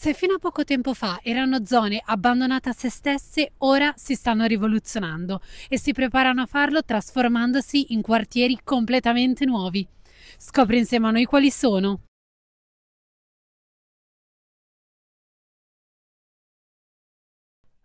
Se fino a poco tempo fa erano zone abbandonate a se stesse, ora si stanno rivoluzionando e si preparano a farlo trasformandosi in quartieri completamente nuovi. Scopri insieme a noi quali sono.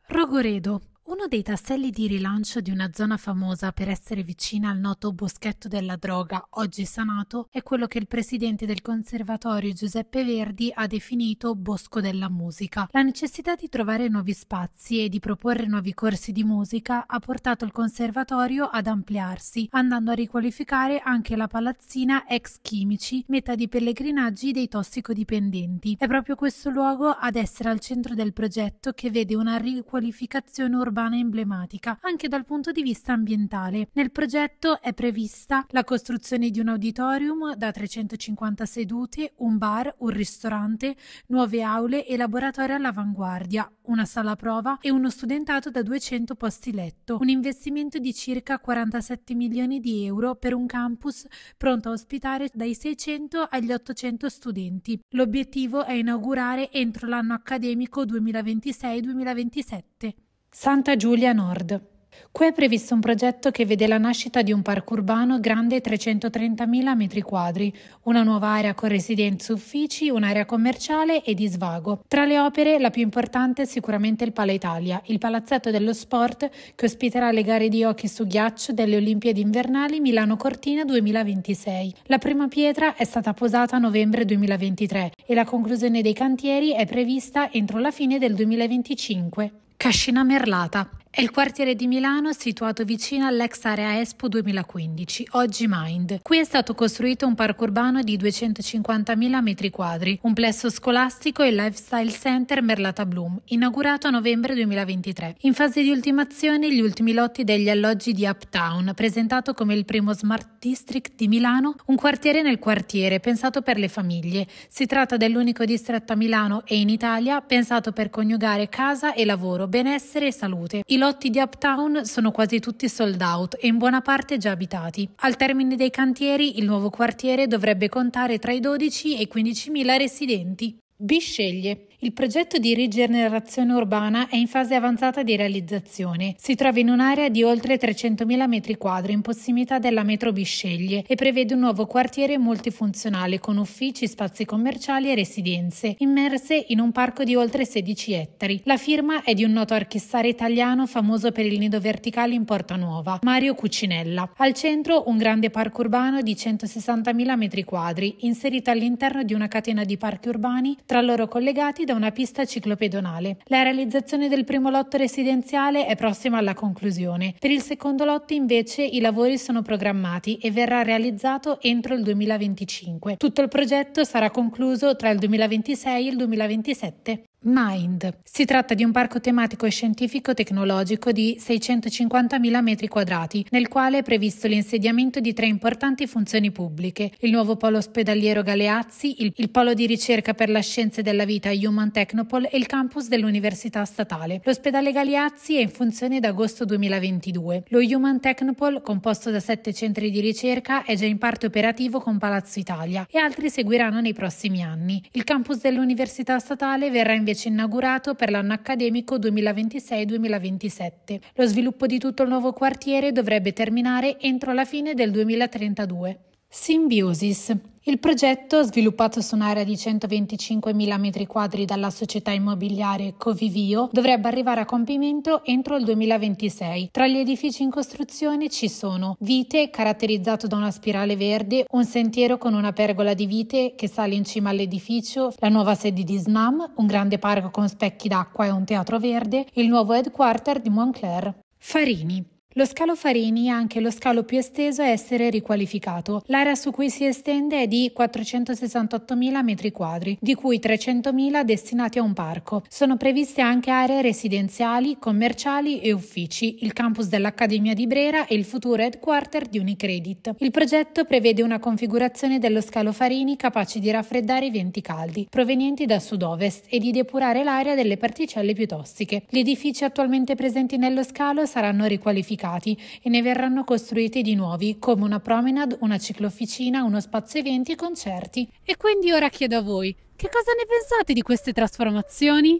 Rogoredo uno dei tasselli di rilancio di una zona famosa per essere vicina al noto boschetto della droga, oggi sanato, è quello che il presidente del Conservatorio Giuseppe Verdi ha definito Bosco della Musica. La necessità di trovare nuovi spazi e di proporre nuovi corsi di musica ha portato il Conservatorio ad ampliarsi, andando a riqualificare anche la palazzina ex chimici, meta di pellegrinaggi dei tossicodipendenti. È proprio questo luogo ad essere al centro del progetto che vede una riqualificazione urbana montana emblematica anche dal punto di vista ambientale. Nel progetto è prevista la costruzione di un auditorium da 350 sedute, un bar, un ristorante, nuove aule e laboratori all'avanguardia, una sala prova e uno studentato da 200 posti letto, un investimento di circa 47 milioni di euro per un campus pronto a ospitare dai 600 agli 800 studenti. L'obiettivo è inaugurare entro l'anno accademico 2026-2027. Santa Giulia Nord. Qui è previsto un progetto che vede la nascita di un parco urbano grande 330.000 m2, una nuova area con residenze, uffici, un'area commerciale e di svago. Tra le opere, la più importante è sicuramente il Pala Italia, il palazzetto dello sport che ospiterà le gare di hockey su ghiaccio delle Olimpiadi invernali Milano Cortina 2026. La prima pietra è stata posata a novembre 2023 e la conclusione dei cantieri è prevista entro la fine del 2025. Cascina Merlata è il quartiere di Milano situato vicino all'ex area Expo 2015, oggi Mind. Qui è stato costruito un parco urbano di 250.000 m2, un plesso scolastico e lifestyle center Merlata Bloom, inaugurato a novembre 2023. In fase di ultimazione gli ultimi lotti degli alloggi di Uptown, presentato come il primo smart district di Milano, un quartiere nel quartiere pensato per le famiglie. Si tratta dell'unico distretto a Milano e in Italia pensato per coniugare casa e lavoro, benessere e salute. I lotti di Uptown sono quasi tutti sold out e in buona parte già abitati. Al termine dei cantieri, il nuovo quartiere dovrebbe contare tra i 12 e i 15 mila residenti. Bisceglie. Il progetto di rigenerazione urbana è in fase avanzata di realizzazione. Si trova in un'area di oltre 300.000 m2 in prossimità della metro Bisceglie e prevede un nuovo quartiere multifunzionale con uffici, spazi commerciali e residenze, immerse in un parco di oltre 16 ettari. La firma è di un noto archistare italiano famoso per il nido verticale in Porta Nuova, Mario Cucinella. Al centro un grande parco urbano di 160.000 m2, inserito all'interno di una catena di parchi urbani tra loro collegati da da una pista ciclopedonale. La realizzazione del primo lotto residenziale è prossima alla conclusione. Per il secondo lotto invece i lavori sono programmati e verrà realizzato entro il 2025. Tutto il progetto sarà concluso tra il 2026 e il 2027. Mind. Si tratta di un parco tematico e scientifico-tecnologico di 650.000 m2, nel quale è previsto l'insediamento di tre importanti funzioni pubbliche, il nuovo polo ospedaliero Galeazzi, il, il polo di ricerca per la scienza della vita Human Technopole e il campus dell'Università Statale. L'ospedale Galeazzi è in funzione da agosto 2022. Lo Human Technopole, composto da sette centri di ricerca, è già in parte operativo con Palazzo Italia e altri seguiranno nei prossimi anni. Il campus dell'Università Statale verrà investito invece inaugurato per l'anno accademico 2026-2027. Lo sviluppo di tutto il nuovo quartiere dovrebbe terminare entro la fine del 2032. Symbiosis. Il progetto, sviluppato su un'area di 125.000 m2 dalla società immobiliare Covivio, dovrebbe arrivare a compimento entro il 2026. Tra gli edifici in costruzione ci sono Vite, caratterizzato da una spirale verde, un sentiero con una pergola di vite che sale in cima all'edificio, la nuova sede di SNAM, un grande parco con specchi d'acqua e un teatro verde, il nuovo headquarter di Montclair. Farini. Lo scalo Farini è anche lo scalo più esteso a essere riqualificato. L'area su cui si estende è di 468.000 m2, di cui 300.000 destinati a un parco. Sono previste anche aree residenziali, commerciali e uffici, il campus dell'Accademia di Brera e il futuro headquarter di Unicredit. Il progetto prevede una configurazione dello scalo Farini capace di raffreddare i venti caldi provenienti da sud-ovest e di depurare l'area delle particelle più tossiche. Gli edifici attualmente presenti nello scalo saranno riqualificati modificati e ne verranno costruiti di nuovi, come una promenade, una ciclofficina, uno spazio eventi e concerti. E quindi ora chiedo a voi, che cosa ne pensate di queste trasformazioni?